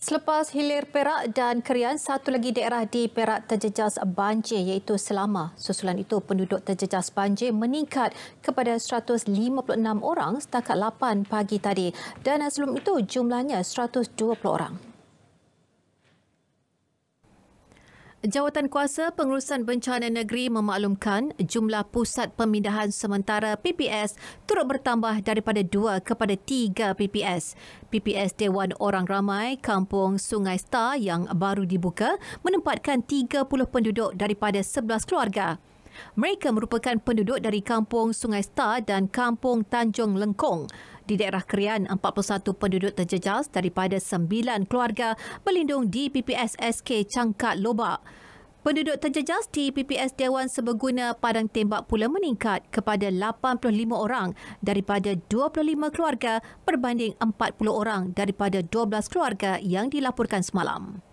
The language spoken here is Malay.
Selepas hilir Perak dan Kerian, satu lagi daerah di Perak terjejas banjir iaitu Selama. Susulan itu, penduduk terjejas banjir meningkat kepada 156 orang setakat 8 pagi tadi dan sebelum itu jumlahnya 120 orang. Jawatan Kuasa Pengurusan Bencana Negeri memaklumkan jumlah pusat pemindahan sementara PPS turut bertambah daripada dua kepada tiga PPS. PPS Dewan Orang Ramai Kampung Sungai Star yang baru dibuka menempatkan 30 penduduk daripada 11 keluarga. Mereka merupakan penduduk dari kampung Sungai Star dan kampung Tanjung Lengkong. Di daerah Kerian, 41 penduduk terjejas daripada 9 keluarga melindung di PPS SK Cangkat Lobak. Penduduk terjejas di PPS Dewan Sebeguna Padang Tembak pula meningkat kepada 85 orang daripada 25 keluarga berbanding 40 orang daripada 12 keluarga yang dilaporkan semalam.